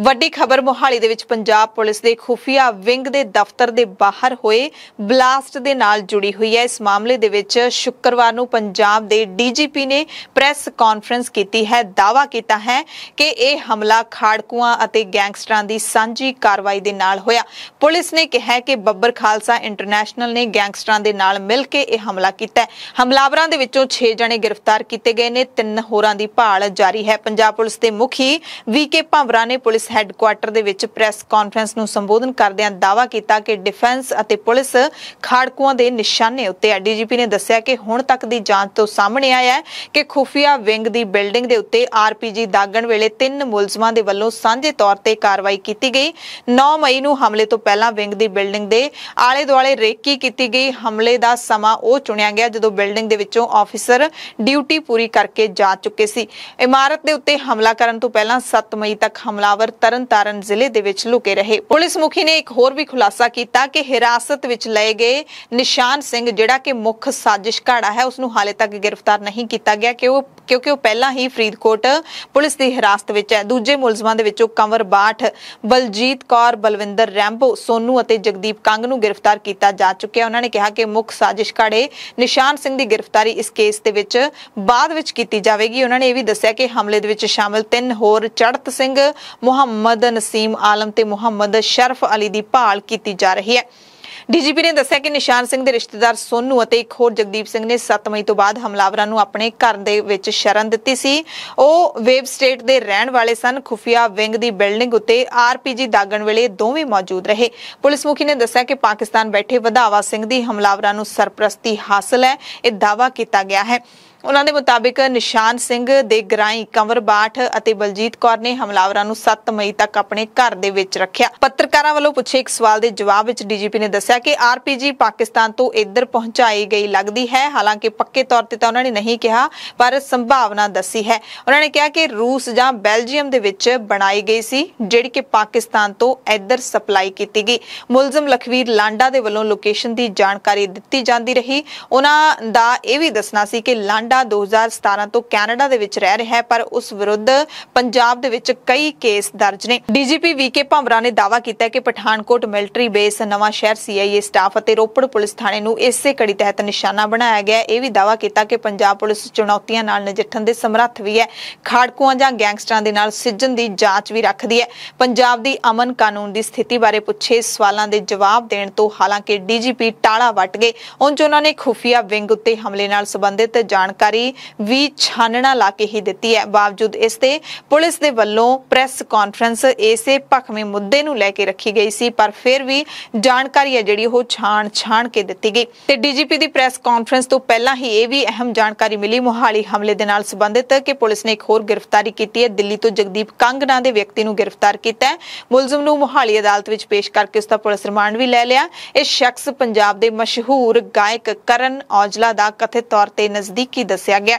ਵੱਡੀ ਖਬਰ ਮੋਹਾਲੀ ਦੇ ਵਿੱਚ ਪੰਜਾਬ ਪੁਲਿਸ ਦੇ ਖੁਫੀਆ ਵਿੰਗ ਦੇ ਦਫ਼ਤਰ ਦੇ ਬਾਹਰ ਹੋਏ ਬਲਾਸਟ ਦੇ ਨਾਲ ਜੁੜੀ ਹੋਈ ਹੈ ਇਸ ਮਾਮਲੇ ਦੇ ਵਿੱਚ ਸ਼ੁੱਕਰਵਾਰ ਨੂੰ ਪੰਜਾਬ ਦੇ ਡੀਜੀਪੀ ਨੇ ਪ੍ਰੈਸ ਕਾਨਫਰੰਸ ਕੀਤੀ ਹੈ ਦਾਵਾ ਕੀਤਾ ਹੈ ਕਿ ਇਹ ਹਮਲਾ ਖਾੜਕੂਆਂ ਅਤੇ ਗੈਂਗਸਟਰਾਂ ਦੀ ਸਾਂਝੀ ਕਾਰਵਾਈ ਦੇ ਨਾਲ ਹੋਇਆ ਪੁਲਿਸ ਨੇ ਕਿਹਾ ਕਿ ਬੱਬਰ ਖਾਲਸਾ ਇੰਟਰਨੈਸ਼ਨਲ ਨੇ ਗੈਂਗਸਟਰਾਂ ਦੇ ਨਾਲ ਮਿਲ ਕੇ ਇਹ ਹਮਲਾ ਕੀਤਾ ਹਮਲਾਵਰਾਂ ਦੇ ਵਿੱਚੋਂ 6 ਜਣੇ ਗ੍ਰਿਫਤਾਰ ਕੀਤੇ ਗਏ ਨੇ 3 ਹੋਰਾਂ ਦੀ ਭਾਲ ਜਾਰੀ ਹੈ ਪੰਜਾਬ ਪੁਲਿਸ ਦੇ ਮੁਖੀ ਵੀਕੇ ਭਾਵਰਾ ਨੇ ਪੁਲਿਸ ਪੁਲਿਸ ਹੈੱਡਕੁਆਰਟਰ ਦੇ ਵਿੱਚ ਪ੍ਰੈਸ ਕਾਨਫਰੰਸ ਨੂੰ ਸੰਬੋਧਨ ਕਰਦਿਆਂ ਦਾਵਾ ਕੀਤਾ ਕਿ ਡਿਫੈਂਸ ਅਤੇ ਪੁਲਿਸ ਖਾੜਕੂਆਂ ਦੇ ਨਿਸ਼ਾਨੇ ਉੱਤੇ ਐਡੀਜੀਪੀ ਨੇ ਦੱਸਿਆ ਕਿ ਹੁਣ ਤੱਕ ਦੀ ਜਾਂਚ ਤੋਂ ਸਾਹਮਣੇ ਆਇਆ ਹੈ ਕਿ ਖੁਫੀਆ ਵਿੰਗ ਦੀ ਬਿਲਡਿੰਗ ਦੇ ਉੱਤੇ ਆਰਪੀਜੀ ਦਾਗਣ ਵੇਲੇ ਤਿੰਨ ਮੁਲਜ਼ਮਾਂ ਦੇ ਵੱਲੋਂ ਸਾਂਝੇ ਤੌਰ ਤੇ ਕਾਰਵਾਈ ਕੀਤੀ ਗਈ 9 ਮਈ ਨੂੰ ਹਮਲੇ ਤੋਂ ਪਹਿਲਾਂ ਵਿੰਗ ਦੀ ਬਿਲਡਿੰਗ ਦੇ ਆਲੇ ਦੁਆਲੇ ਰੇਕੀ ਕੀਤੀ ਗਈ ਹਮਲੇ ਦਾ ਸਮਾਂ ਉਹ ਚੁਣਿਆ ਗਿਆ ਜਦੋਂ ਬਿਲਡਿੰਗ ਦੇ ਵਿੱਚੋਂ ਆਫੀਸਰ ਡਿਊਟੀ ਪੂਰੀ ਕਰਕੇ ਜਾ ਚੁੱਕੇ ਸੀ ਇਮਾਰਤ ਦੇ ਉੱਤੇ ਹਮਲਾ ਕਰਨ ਤੋਂ ਪਹਿਲਾਂ 7 ਮਈ ਤੱਕ ਹਮਲਾਵਰ ਤਰਨਤਾਰਨ ਜ਼ਿਲ੍ਹੇ ਦੇ ਵਿੱਚ ਲੁਕੇ ਰਹੇ ਪੁਲਿਸ ਮੁਖੀ ਨੇ ਇੱਕ ਹੋਰ ਵੀ ਖੁਲਾਸਾ ਕੀਤਾ ਕਿ ਹਿਰਾਸਤ ਵਿੱਚ ਲਏ ਗਏ ਨਿਸ਼ਾਨ ਸਿੰਘ ਜਿਹੜਾ ਕਿ ਮੁੱਖ ਸਾਜ਼ਿਸ਼ ਘਾੜਾ ਹੈ ਉਸ ਨੂੰ ਹਾਲੇ ਤੱਕ ਗ੍ਰਿਫਤਾਰ ਨਹੀਂ ਕੀਤਾ ਗਿਆ ਕਿ ਉਹ ਕਿਉਂਕਿ ਉਹ ਪਹਿਲਾਂ ਹੀ ਫਰੀਦਕੋਟ ਪੁਲਿਸ ਦੀ ਹਿਰਾਸਤ ਵਿੱਚ ਹੈ ਦੂਜੇ ਮੁਲਜ਼ਮਾਂ ਦੇ ਵਿੱਚੋਂ ਕੰਵਰ ਬਾਠ ਬਲਜੀਤ ਕੌਰ ਬਲਵਿੰਦਰ ਰੈਂਬੋ ਸੋਨੂ ਅਤੇ ਜਗਦੀਪ ਕੰਗ ਨੂੰ ਗ੍ਰਿਫਤਾਰ ਕੀਤਾ ਜਾ ਚੁੱਕਿਆ ਉਹਨਾਂ ਨੇ ਕਿਹਾ ਕਿ ਮੁੱਖ ਸਾਜ਼ਿਸ਼ ਘਾੜੇ ਨਿਸ਼ਾਨ ਸਿੰਘ ਦੀ ਗ੍ਰਿਫਤਾਰੀ ਇਸ ਕੇਸ ਦੇ ਵਿੱਚ ਬਾਅਦ ਵਿੱਚ ਕੀਤੀ ਜਾਵੇਗੀ ਉਹਨਾਂ ਨੇ ਇਹ ਵੀ ਦੱਸਿਆ ਕਿ ਹਮਲੇ ਦੇ ਵਿੱਚ ਸ਼ਾਮਲ ਤਿੰਨ ਹੋਰ ਚੜਤ ਸਿੰਘ ਮੁਹੰਮਦ ਨਸੀਮ ਆਲਮ ਤੇ ਮੁਹੰਮਦ ਸ਼ਰਫ ਅਲੀ ਦੀ ਭਾਲ ਕੀਤੀ ਜਾ ਰਹੀ ਹੈ ਡੀਜੀਪੀ ਨੇ ਦੱਸਿਆ ਕਿ ਨਿਸ਼ਾਨ ਸਿੰਘ ਦੇ ਰਿਸ਼ਤੇਦਾਰ ਸੋਨੂ ਅਤੇ ਇੱਕ ਹੋਰ ਜਗਦੀਪ ਸਿੰਘ ਨੇ 7 ਮਈ ਤੋਂ ਬਾਅਦ ਹਮਲਾਵਰਾਂ ਨੂੰ ਆਪਣੇ ਘਰ ਦੇ ਵਿੱਚ ਸ਼ਰਨ ਦਿੱਤੀ ਸੀ ਉਹ ਵੇਵ ਸਟੇਟ ਦੇ ਰਹਿਣ ਵਾਲੇ ਸਨ ਖੁਫੀਆ ਵਿੰਗ ਦੀ ਬਿਲਡਿੰਗ ਉੱਤੇ ਆਰਪੀਜੀ ਦਾਗਣ ਵੇਲੇ ਦੋਵੇਂ ਮੌਜੂਦ ਰਹੇ ਪੁਲਿਸ ਮੁਖੀ ਨੇ ਦੱਸਿਆ ਕਿ ਪਾਕਿਸਤਾਨ ਬੈਠੇ ਵਧਾਵਾ ਸਿੰਘ ਦੀ ਹਮਲਾਵਰਾਂ ਨੂੰ ਸਰਪ੍ਰਸਤੀ ਹਾਸਲ ਹੈ ਇਹ ਦਾਵਾ ਕੀਤਾ ਗਿਆ ਹੈ ਉਹਨਾਂ ਦੇ ਮੁਤਾਬਕ ਨਿਸ਼ਾਨ ਸਿੰਘ ਦੇ ਗਰਾਈ ਕੰਵਰ ਬਾਠ ਅਤੇ ਬਲਜੀਤ ਕੌਰ ਨੇ ਹਮਲਾਵਰਾਂ ਨੂੰ 7 ਮਈ ਤੱਕ ਆਪਣੇ ਘਰ ਦੇ ਵਿੱਚ ਰੱਖਿਆ ਪੱਤਰਕਾਰਾਂ ਵੱਲੋਂ ਪੁੱਛੇ ਇੱਕ ਸਵਾਲ ਦੇ ਜਵਾਬ ਵਿੱਚ ਡੀਜੀਪੀ ਨੇ ਦੱਸਿਆ ਕਿ ਆਰਪੀਜੀ ਪਾਕਿਸਤਾਨ ਤੋਂ ਇੱਧਰ ਪਹੁੰਚਾਈ ਗਈ ਲੱਗਦੀ ਹੈ ਹਾਲਾਂਕਿ ਪੱਕੇ ਤੌਰ ਤੇ ਤਾਂ ਉਹਨਾਂ ਨੇ ਨਹੀਂ ਕਿਹਾ ਪਰ ਸੰਭਾਵਨਾ ਦੱਸੀ ਹੈ ਉਹਨਾਂ ਨੇ ਕਿਹਾ ਕਿ ਰੂਸ ਜਾਂ ਬੈਲਜੀਅਮ ਦੇ ਵਿੱਚ ਬਣਾਈ ਗਈ ਸੀ ਜਿਹੜੀ ਕਿ ਪਾਕਿਸਤਾਨ ਤੋਂ ਇੱਧਰ ਸਪਲਾਈ ਕੀਤੀ ਗਈ ਮੁਲਜ਼ਮ ਲਖਵੀਰ ਲਾਂਡਾ ਦੇ ਵੱਲੋਂ ਲੋਕੇਸ਼ਨ ਦੀ ਜਾਣਕਾਰੀ ਦਿੱਤੀ ਜਾਂਦੀ ਰਹੀ ਉਹਨਾਂ ਦਾ ਇਹ ਵੀ ਦੱਸਣਾ ਸੀ ਕਿ ਲਾਂਡਾ ਕੈਨੇਡਾ 2017 ਤੋਂ ਕੈਨੇਡਾ ਦੇ ਵਿੱਚ ਰਹਿ ਰਿਹਾ ਹੈ ਪਰ ਉਸ ਵਿਰੁੱਧ ਪੰਜਾਬ ਦੇ ਵਿੱਚ ਕਈ ਕੇਸ ਦਰਜ ਨੇ ਡੀਜੀਪੀ ਵੀਕੇ ਭੰਵਰਾ ਨੇ ਦਾਵਾ ਕੀਤਾ ਕਿ ਪਠਾਨਕੋਟ ਮਿਲਟਰੀ ਬੇਸ ਨਵਾਂ ਸ਼ਹਿਰ ਸੀਆਈਏ ਸਟਾਫ ਅਤੇ ਰੋਪੜ ਪੁਲਿਸ ਥਾਣੇ ਨੂੰ ਇਸੇ ਕੜੀ ਤਹਿਤ ਨਿਸ਼ਾਨਾ ਬਣਾਇਆ ਗਿਆ ਇਹ ਵੀ ਦਾਵਾ ਕੀਤਾ ਕਿ ਪੰਜਾਬ ਪੁਲਿਸ ਚੁਣੌਤੀਆਂ ਨਾਲ ਨਜਿੱਠਣ ਦੇ ਸਮਰੱਥ ਵੀ ਹੈ ਖਾੜਕੂਆਂ ਜਾਂ ਗੈਂਗਸਟਰਾਂ ਦੇ ਨਾਲ ਸਿੱਜਣ ਦੀ ਜਾਂਚ ਵੀ ਰੱਖਦੀ ਹੈ ਪੰਜਾਬ ਦੀ ਅਮਨ ਕਾਨੂੰਨ ਦੀ ਸਥਿਤੀ ਬਾਰੇ ਪੁੱਛੇ ਸਵਾਲਾਂ ਦੇ ਜਵਾਬ ਦੇਣ ਤੋਂ ਹਾਲਾਂਕਿ ਡੀਜੀਪੀ ਟਾਲਾ ਵਟ ਗਏ ਉਹਨਾਂ ਨੇ ਖੁਫੀਆ ਵਿੰਗ ਉੱਤੇ ਹਮਲੇ ਨਾਲ ਸੰਬੰਧਿਤ ਜਾਣਕਾਰੀ ਜਾਣਕਾਰੀ ਵੀ ਛਾਨਣਾ ਲਾ ਕੇ ਹੀ ਦਿੱਤੀ ਹੈ ਬਾਵਜੂਦ ਇਸ ਤੇ ਪੁਲਿਸ ਦੇ ਵੱਲੋਂ ਪ੍ਰੈਸ ਕਾਨਫਰੰਸ ਇਸੇ ਪੱਖਵੇਂ ਮੁੱਦੇ ਨੂੰ ਲੈ ਕੇ ਰੱਖੀ ਗਈ ਸੀ ਪਰ ਫਿਰ ਵੀ ਜਾਣਕਾਰੀ ਹੈ ਜਿਹੜੀ ਉਹ ਛਾਣ ਛਾਣ ਕੇ ਦਿੱਤੀ ਗਈ ਤੇ ਡੀਜੀਪੀ ਦੀ ਪ੍ਰੈਸ ਕਾਨਫਰੰਸ ਤੋਂ ਪਹਿਲਾਂ ਹੀ ਇਹ ਵੀ ਅਹਿਮ ਜਾਣਕਾਰੀ ਮਿਲੀ ਮੁਹਾਲੀ ਹਮਲੇ ਦੇ ਨਾਲ ਸੰਬੰਧਿਤ ਕਿ ਪੁਲਿਸ ਨੇ ਇੱਕ ਹੋਰ ਗ੍ਰਿਫਤਾਰੀ ਕੀਤੀ ਹੈ ਦਿੱਲੀ ਤੋਂ ਜਗਦੀਪ ਕੰਗ ਨਾਂ ਦੇ ਵਿਅਕਤੀ ਨੂੰ ਗ੍ਰਿਫਤਾਰ ਕੀਤਾ ਹੈ ਮੁਲਜ਼ਮ ਨੂੰ ਮੁਹਾਲੀ ਅਦਾਲਤ ਵਿੱਚ ਪੇਸ਼ ਕਰਕੇ ਉਸ ਦਾ ਪੁਲਿਸ ਰਿਮਾਂਡ ਵੀ ਲੈ ਲਿਆ ਇਹ ਸ਼ਖਸ ਪੰਜਾਬ ਦੇ ਮਸ਼ਹੂਰ ਗਾਇਕ ਕਰਨ ਔਜਲਾ ਦਾ ਕਥਿਤ ਤੌਰ ਤੇ ਨਜ਼ਦੀਕੀ ही दसा गया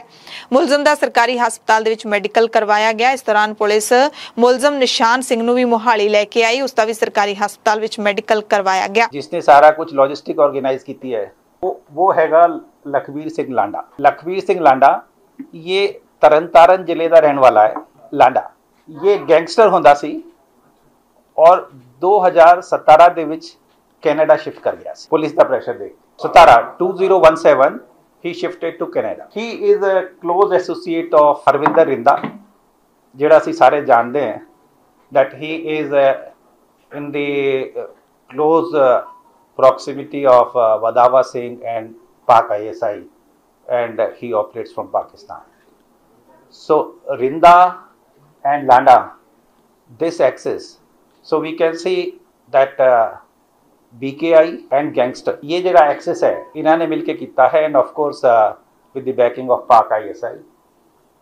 मुलजम का सरकारी हस्पता मैडिकल करवाया गया इस दौरान पुलिस मुलजम निशान सिंह भी मोहाली लेके आई उसका भी सरकारी हस्पता मैडिकल करवाया गया जिसने सारा कुछ लॉजिस्टिक ऑर्गेनाइज की है वो वो हैगा लखवीर सिंह लांडा लखवीर सिंह लांडा ये तरन तारण जिले का रहने वाला है लांडा ये गैंगस्टर होंदा और 2017 हज़ार सतारा के कैनेडा शिफ्ट कर गया पुलिस का प्रेशर देख Satara two zero one seven he shifted to Canada. He is a close associate of Harvinder Rinda, ਜਿਹੜਾ ਅਸੀਂ ਸਾਰੇ ਜਾਣਦੇ ਹਾਂ that he is uh, in the uh, close uh, proximity of uh, Singh and Pak ISI and he operates from Pakistan. So Rinda and Landa, this axis. So we can see that BKI and gangster ये जरा access है इन्होंने मिलकर किया है and of course with the backing of Pak ISI